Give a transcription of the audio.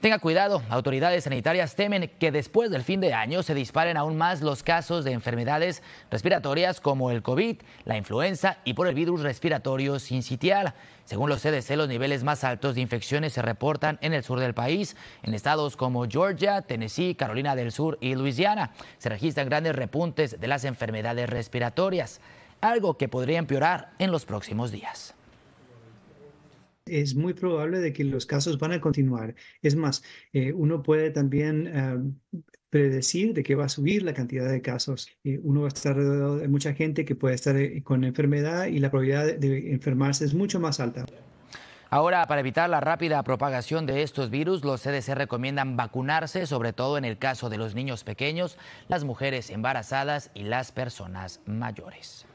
Tenga cuidado, autoridades sanitarias temen que después del fin de año se disparen aún más los casos de enfermedades respiratorias como el COVID, la influenza y por el virus respiratorio sin sincitial. Según los CDC, los niveles más altos de infecciones se reportan en el sur del país, en estados como Georgia, Tennessee, Carolina del Sur y Luisiana. Se registran grandes repuntes de las enfermedades respiratorias, algo que podría empeorar en los próximos días es muy probable de que los casos van a continuar. Es más, eh, uno puede también ah, predecir de que va a subir la cantidad de casos. Eh, uno va a estar rodeado de mucha gente que puede estar eh, con enfermedad y la probabilidad de enfermarse es mucho más alta. Ahora, para evitar la rápida propagación de estos virus, los CDC recomiendan vacunarse, sobre todo en el caso de los niños pequeños, las mujeres embarazadas y las personas mayores.